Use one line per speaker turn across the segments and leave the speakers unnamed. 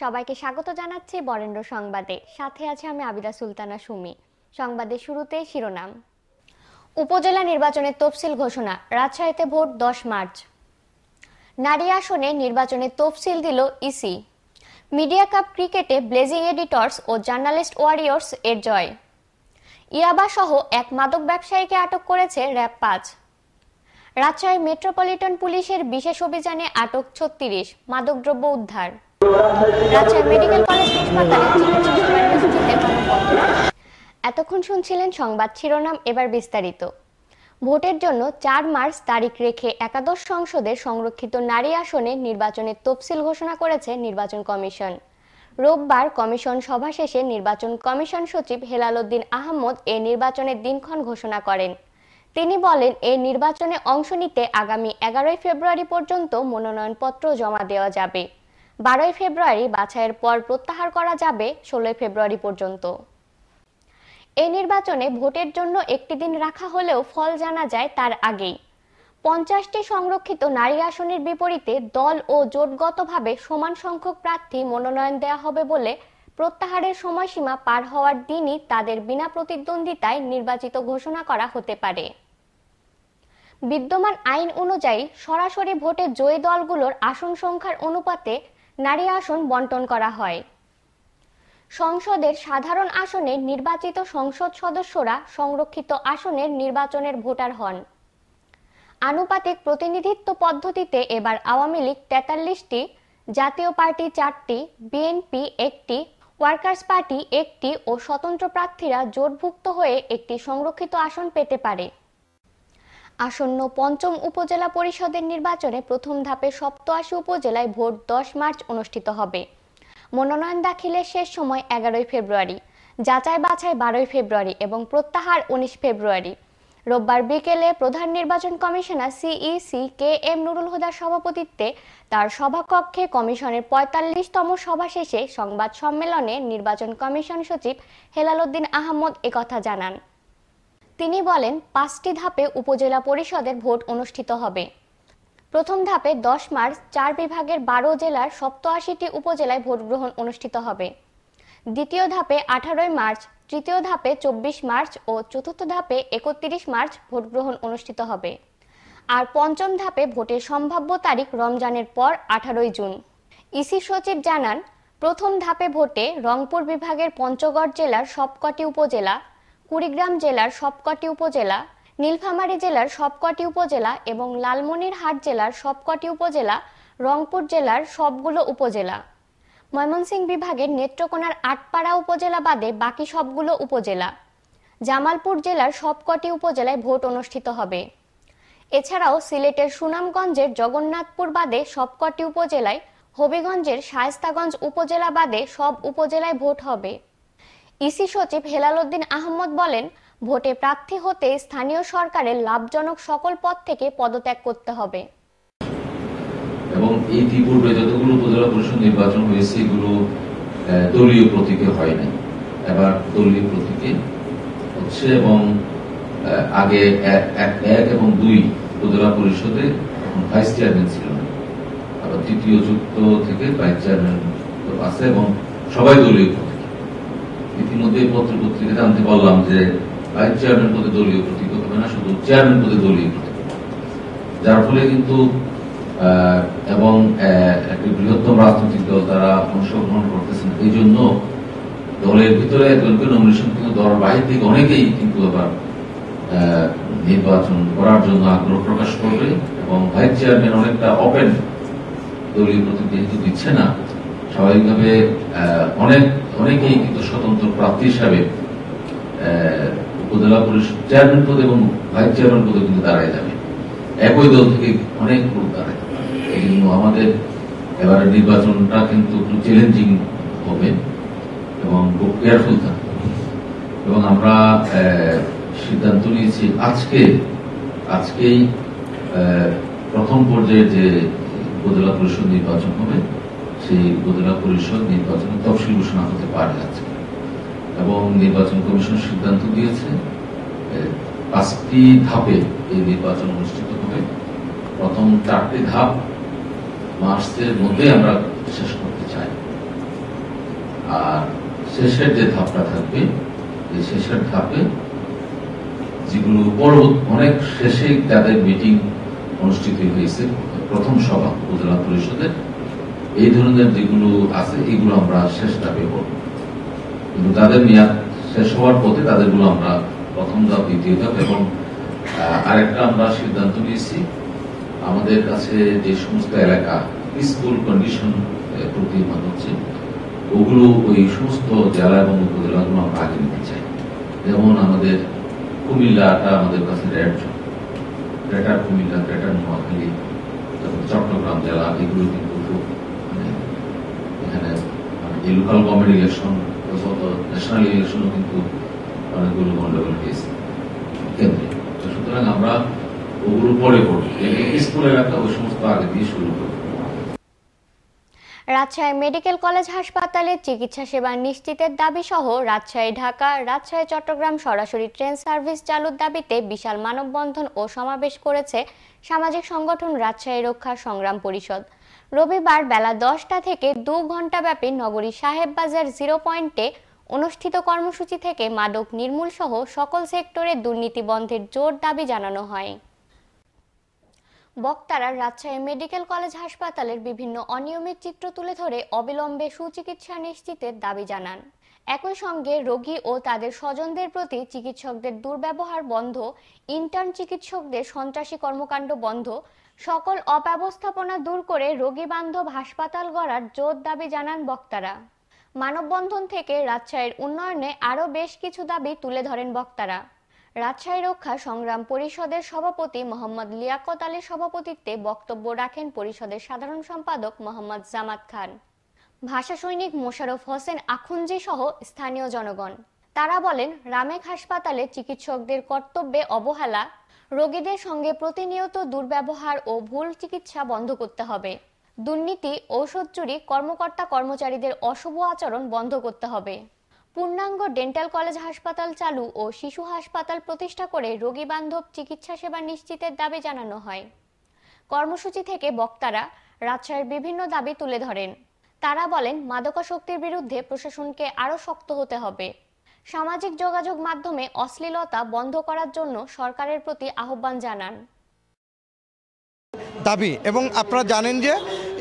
সবাইকে স্বাগত জানাচ্ছি বরেন্দ্র সংবাদে সাথে আছে আমি আবিদা সুলতানা সুমি সংবাদের শুরুতে শিরোনাম উপজেলা নির্বাচনের তফসিল ঘোষণা রাজশাহীতে ভোট দশ মার্চ নারী আসনে নির্বাচনে তফসিল দিল ইসি মিডিয়া কাপ ক্রিকেটে ব্লেজিং এডিটর্স ও জার্নালিস্ট ওয়ারিয়র্স এর জয় ইয়াবা সহ এক মাদক ব্যবসায়ীকে আটক করেছে র্যাব পাঁচ রাজশাহী মেট্রোপলিটন পুলিশের বিশেষ অভিযানে আটক ছত্রিশ মাদকদ্রব্য উদ্ধার আচ্ছা, এতক্ষণ শুনছিলেন সংবাদ শিরোনাম এবার বিস্তারিত ভোটের জন্য চার মার্চ তারিখ রেখে একাদশ সংসদের সংরক্ষিত নারী আসনে নির্বাচনের তফসিল ঘোষণা করেছে নির্বাচন কমিশন রোববার কমিশন সভা শেষে নির্বাচন কমিশন সচিব হেলাল উদ্দিন আহমদ এ নির্বাচনের দিনক্ষণ ঘোষণা করেন তিনি বলেন এই নির্বাচনে অংশ নিতে আগামী এগারোই ফেব্রুয়ারি পর্যন্ত মনোনয়নপত্র জমা দেওয়া যাবে বারোই ফেব্রুয়ারি বাছাইয়ের পর প্রত্যাহার করা যাবে ষোলোই ফেব্রুয়ারি পর্যন্ত এই নির্বাচনে ভোটের জন্য একটি দিন রাখা হলেও ফল জানা যায় তার আগেই পঞ্চাশটি সংরক্ষিত নারী আসনের বিপরীতে দল ও জোটগতভাবে সমান সংখ্যক প্রার্থী মনোনয়ন দেয়া হবে বলে প্রত্যাহারের সময়সীমা পার হওয়ার দিনই তাদের বিনা প্রতিদ্বন্দ্বিতায় নির্বাচিত ঘোষণা করা হতে পারে বিদ্যমান আইন অনুযায়ী সরাসরি ভোটে জয়ী দলগুলোর আসন সংখ্যার অনুপাতে নারী আসন বন্টন করা হয় সংসদের সাধারণ আসনে নির্বাচিত সংসদ সদস্যরা সংরক্ষিত আসনের নির্বাচনের ভোটার হন আনুপাতিক প্রতিনিধিত্ব পদ্ধতিতে এবার আওয়ামী লীগ তেতাল্লিশটি জাতীয় পার্টি চারটি বিএনপি একটি ওয়ার্কার্স পার্টি একটি ও স্বতন্ত্র প্রার্থীরা জোটভুক্ত হয়ে একটি সংরক্ষিত আসন পেতে পারে আসন্ন পঞ্চম উপজেলা পরিষদের নির্বাচনে প্রথম ধাপে সপ্তআশি উপজেলায় ভোট দশ মার্চ অনুষ্ঠিত হবে মনোনয়ন দাখিলের শেষ সময় এগারোই ফেব্রুয়ারি যাচাই বাছাই বারোই ফেব্রুয়ারি এবং প্রত্যাহার উনিশ ফেব্রুয়ারি রোববার বিকেলে প্রধান নির্বাচন commissioner CEC K M Nurul হুদার সভাপতিত্বে তার সভাকক্ষে কমিশনের পঁয়তাল্লিশতম সভা শেষে সংবাদ সম্মেলনে নির্বাচন কমিশন সচিব হেলালুদ্দিন আহমদ একথা জানান তিনি বলেন পাঁচটি ধাপে উপজেলা পরিষদের ভোট অনুষ্ঠিত হবে প্রথম ধাপে দশ মার্চ চার বিভাগের বারো জেলার সপ্তআশিটি উপজেলায় ভোট গ্রহণ অনুষ্ঠিত হবে দ্বিতীয় ধাপে আঠারোই মার্চ তৃতীয় ধাপে চব্বিশ মার্চ ও চতুর্থ ধাপে একত্রিশ মার্চ ভোট গ্রহণ অনুষ্ঠিত হবে আর পঞ্চম ধাপে ভোটের সম্ভাব্য তারিখ রমজানের পর আঠারোই জুন ইসি সচিব জানান প্রথম ধাপে ভোটে রংপুর বিভাগের পঞ্চগড় জেলার সবকটি উপজেলা কুড়িগ্রাম জেলার সবকটি উপজেলা নীলফামারী জেলার সবকটি উপজেলা এবং লালমনিরহাট জেলার সবকটি উপজেলা রংপুর জেলার সবগুলো উপজেলা ময়মনসিংহ বিভাগের নেত্রকোনার আটপাড়া উপজেলা বাদে বাকি সবগুলো উপজেলা জামালপুর জেলার সবকটি উপজেলায় ভোট অনুষ্ঠিত হবে এছাড়াও সিলেটের সুনামগঞ্জের জগন্নাথপুর বাদে সবকটি উপজেলায় হবিগঞ্জের শায়স্তাগঞ্জ উপজেলা বাদে সব উপজেলায় ভোট হবে ইসি সচিব হেলাল উদ্দিন আহমদ বলেন ভোটে প্রার্থী হতে স্থানীয় সরকারের লাভজনক সকল পদ থেকে পদত্যাগ করতে হবে
এবং ইতিপূর্বে যতগুলো উপজেলা পরিষদ নির্বাচন হয়েছে এগুলো দলীয় প্রতীকে এবার দলীয় প্রতীকে হচ্ছে এবং আগে এক এক এবং দুই উপজেলা পরিষদে ভাইস চেয়ারম্যান ছিল আবার তৃতীয় যুক্ত থেকে ভাইস চেয়ারম্যান আছে এবং সবাই দলীয় ইতিমধ্যে পত্র পত্রিকা জানতে পারলাম যে ভাইস চেয়ারম্যান পদে দলীয় প্রতীক হবে না শুধু চেয়ারম্যান পদে দলীয় প্রতীক যার ফলে কিন্তু এবং একটি বৃহত্তম রাজনৈতিক দল তারা অংশগ্রহণ করতেছেন এই জন্য দলের ভিতরে দলকে নমিনেশন কিন্তু দলের বাহির থেকে অনেকেই কিন্তু আবার নির্বাচন করার জন্য আগ্রহ প্রকাশ করবে এবং ভাইস চেয়ারম্যান অনেকটা ওপেন দলীয় প্রতীক যেহেতু দিচ্ছে না স্বাভাবিকভাবে অনেক অনেকেই কিন্তু স্বতন্ত্র প্রার্থী হিসাবে উপজেলা পুলিশ চেয়ারম্যান পদে এবং ভাইস চেয়ারম্যান পদে কিন্তু দাঁড়ায় যাবে একই দল থেকে অনেক লোক দাঁড়ায় এই জন্য আমাদের এবারের নির্বাচনটা কিন্তু একটু চ্যালেঞ্জিং হবে এবং খুব কেয়ারফুল থাকবে এবং আমরা সিদ্ধান্ত নিয়েছি আজকে আজকেই প্রথম পর্যায়ের যে উপজেলা পরিষদ নির্বাচন হবে সেই উপজেলা পরিষদ নির্বাচনের তফসিল ঘোষণা হতে পারে যাচ্ছে এবং নির্বাচন কমিশন সিদ্ধান্ত দিয়েছে পাঁচটি ধাপে এই নির্বাচন অনুষ্ঠিত হবে প্রথম চারটি ধাপ মার্চের মধ্যে আমরা শেষ করতে চাই আর শেষের যে ধাপটা থাকবে এই শেষের ধাপে যেগুলো বড় অনেক শেষে তাদের মিটিং অনুষ্ঠিত হয়েছে প্রথম সভা উপজেলা পরিষদের এই ধরনের যেগুলো আছে এগুলো আমরা শেষ দাবি করব কিন্তু তাদের মেয়াদ শেষ হওয়ার পথে তাদেরগুলো আমরা প্রথম ধাপ দ্বিতীয় ধাপ এবং আরেকটা আমরা সিদ্ধান্ত নিয়েছি আমাদের কাছে যে সমস্ত এলাকা পিসফুল কন্ডিশন প্রতি হচ্ছে ওগুলো ওই সমস্ত জেলা এবং উপজেলাগুলো আমরা আগে নিতে চাই যেমন আমাদের কুমিল্লাটা আমাদের কাছে রেড গ্রেটার কুমিল্লা গ্রেটার নোয়াখালী চট্টগ্রাম জেলা এগুলো কিন্তু এখানে লোকাল ইলেকশন ন্যাশনাল ইলেকশনও কিন্তু অনেকগুলো গন্ডগোল হয়েছে কেন্দ্রে সুতরাং আমরা ওগুলো পরে ওই সমস্ত আগে দিয়ে শুরু
রাজশাহী মেডিকেল কলেজ হাসপাতালে চিকিৎসা সেবা নিশ্চিতের দাবি সহ রাজশাহী ঢাকা রাজশাহী চট্টগ্রাম সরাসরি ট্রেন সার্ভিস চালুর দাবিতে বিশাল মানববন্ধন ও সমাবেশ করেছে সামাজিক সংগঠন রাজশাহী রক্ষা সংগ্রাম পরিষদ রবিবার বেলা দশটা থেকে দু ঘণ্টাব্যাপী নগরী সাহেববাজার জিরো পয়েন্টে অনুষ্ঠিত কর্মসূচি থেকে মাদক নির্মূল সহ সকল সেক্টরে দুর্নীতি বন্ধের জোর দাবি জানানো হয় বক্তারা রাজশাহী মেডিকেল কলেজ হাসপাতালের বিভিন্ন অনিয়মিত চিত্র তুলে ধরে অবিলম্বে সুচিকিৎসা নিশ্চিতের দাবি জানান একই সঙ্গে রোগী ও তাদের স্বজনদের প্রতি চিকিৎসকদের দুর্ব্যবহার বন্ধ ইন্টার্ন চিকিৎসকদের সন্ত্রাসী কর্মকাণ্ড বন্ধ সকল অব্যবস্থাপনা দূর করে রোগী বান্ধব হাসপাতাল গড়ার জোর দাবি জানান বক্তারা মানববন্ধন থেকে রাজশাহীর উন্নয়নে আরও বেশ কিছু দাবি তুলে ধরেন বক্তারা রাজশাহী রক্ষা সংগ্রাম পরিষদের সভাপতি মোহাম্মদ লিয়াকত আলীর সভাপতিত্বে বক্তব্য রাখেন পরিষদের সাধারণ সম্পাদক মোহাম্মদ জামাত খান ভাষা সৈনিক মোশারফ হোসেন আখুনজি সহ স্থানীয় জনগণ তারা বলেন রামেক হাসপাতালে চিকিৎসকদের কর্তব্যে অবহেলা রোগীদের সঙ্গে প্রতিনিয়ত দুর্ব্যবহার ও ভুল চিকিৎসা বন্ধ করতে হবে দুর্নীতি ঔষধ চুরি কর্মকর্তা কর্মচারীদের অশুভ আচরণ বন্ধ করতে হবে পূর্ণাঙ্গ ডেন্টাল কলেজ হাসপাতাল চালু ও শিশু হাসপাতাল প্রতিষ্ঠা করে রোগী বান্ধব চিকিৎসা সেবা নিশ্চিতের দাবি জানানো হয় কর্মসূচি থেকে বক্তারা রাজশাহীর বিভিন্ন দাবি তুলে ধরেন তারা বলেন মাদকাসক্তির বিরুদ্ধে প্রশাসনকে আরও শক্ত হতে হবে সামাজিক যোগাযোগ মাধ্যমে অশ্লীলতা বন্ধ করার জন্য সরকারের প্রতি আহ্বান জানান দাবি এবং আপনারা জানেন যে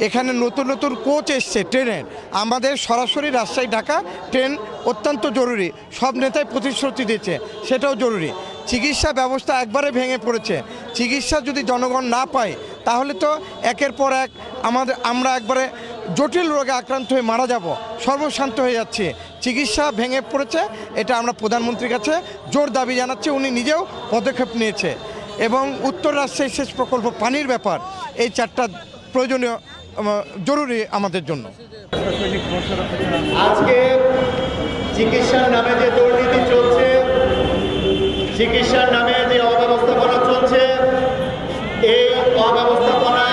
এখানে নতুন নতুন কোচ এসছে ট্রেনের আমাদের সরাসরি রাজশাহী ঢাকা ট্রেন অত্যন্ত জরুরি সব নেতাই প্রতিশ্রুতি দিচ্ছে সেটাও জরুরি চিকিৎসা ব্যবস্থা একবারে ভেঙে পড়েছে চিকিৎসা যদি জনগণ না পায় তাহলে তো একের পর এক আমাদের আমরা একবারে জটিল রোগে আক্রান্ত হয়ে মারা যাব সর্বশান্ত হয়ে যাচ্ছি চিকিৎসা ভেঙে পড়েছে এটা আমরা প্রধানমন্ত্রীর কাছে জোর দাবি জানাচ্ছি উনি নিজেও পদক্ষেপ নিয়েছে এবং উত্তর রাজশাহী সেচ প্রকল্প পানির ব্যাপার এই চারটা প্রয়োজনীয় জরুরি
আমাদের জন্য আজকে চিকিৎসার নামে যে দুর্নীতি চলছে চিকিৎসার নামে যে অব্যবস্থাপনা চলছে এই অব্যবস্থাপনা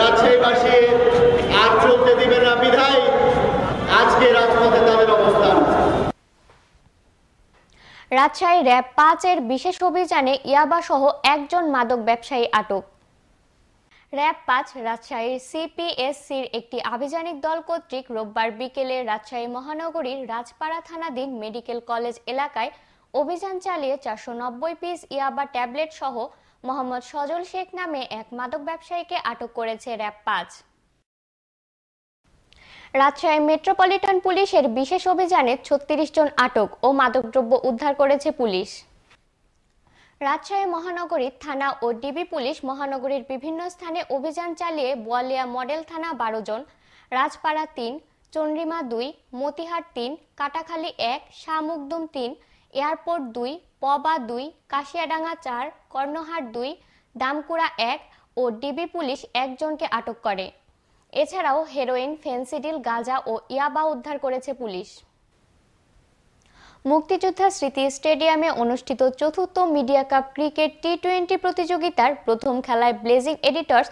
রাজশাহীবাসীর চলতে দিবেন না বিধায় আজকে রাজপথে তাদের অবস্থান
রাজশাহী র্যাব পাঁচের বিশেষ অভিযানে ইয়াবা সহ একজন মাদক ব্যবসায়ী আটক র্যাব পাঁচ রাজশাহীর সিপিএসসির একটি আভিযানিক দল কর্তৃক রোববার বিকেলে রাজশাহী মহানগরীর রাজপাড়া থানাধীন মেডিকেল কলেজ এলাকায় অভিযান চালিয়ে চারশো নব্বই পিস ইয়াবা ট্যাবলেট সহ মোহাম্মদ সজল শেখ নামে এক মাদক ব্যবসায়ীকে আটক করেছে র্যাব পাঁচ রাজশাহী মেট্রোপলিটন পুলিশের বিশেষ অভিযানে ছত্রিশ জন আটক ও মাদকদ্রব্য উদ্ধার করেছে পুলিশ রাজশাহী মহানগরীর থানা ও ডিবি পুলিশ মহানগরীর বিভিন্ন স্থানে অভিযান চালিয়ে বোয়ালিয়া মডেল থানা বারো জন রাজপাড়া তিন চন্দ্রিমা দুই মতিহার তিন কাটাখালী এক শাহমুকদুম তিন এয়ারপোর্ট দুই পবা দুই কাশিয়াডাঙ্গা চার কর্ণহার দুই দামকুড়া এক ও ডিবি পুলিশ একজনকে আটক করে এছাড়াও হেরোইন ফেন্সিডিল গাঁজা ও ইয়াবা উদ্ধার করেছে পুলিশ মুক্তিযোদ্ধা স্মৃতি স্টেডিয়ামে অনুষ্ঠিত চতুর্থ media cup cricket T twenty প্রতিযোগিতার প্রথম খেলায় ব্লেজিং এডিটর্স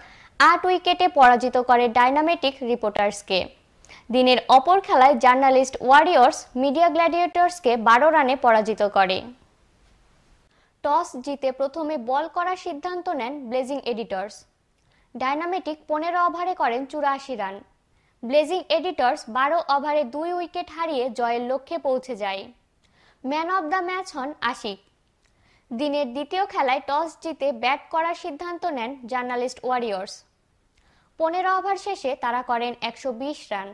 আট উইকেটে পরাজিত করে ডাইনামেটিক রিপোর্টার্সকে দিনের অপর খেলায় জার্নালিস্ট ওয়ারিয়র্স মিডিয়া গ্ল্যাডিয়েটর্সকে বারো রানে পরাজিত করে টস জিতে প্রথমে বল করার সিদ্ধান্ত নেন ব্লেজিং এডিটর্স ডায়নামেটিক পনেরো ওভারে করেন চুরাশি রান ব্লেজিং এডিটর্স বারো ওভারে দুই উইকেট হারিয়ে জয়ের লক্ষ্যে পৌঁছে যায় ম্যান অব দ্য ম্যাচ হন আশিক দিনের দ্বিতীয় খেলায় টস জিতে ব্যাট করার সিদ্ধান্ত নেন জার্নালিস্ট ওয়ারিয়র্স পনেরো ওভার শেষে তারা করেন একশো রান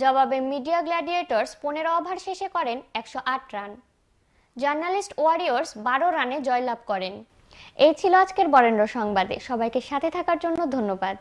জবাবে মিডিয়া গ্ল্যাডিয়েটর্স পনেরো ওভার শেষে করেন একশো রান জার্নালিস্ট ওয়ারিয়র্স বারো রানে জয়লাভ করেন এই ছিল আজকের বরেন্দ্র সংবাদে সবাইকে সাথে থাকার জন্য ধন্যবাদ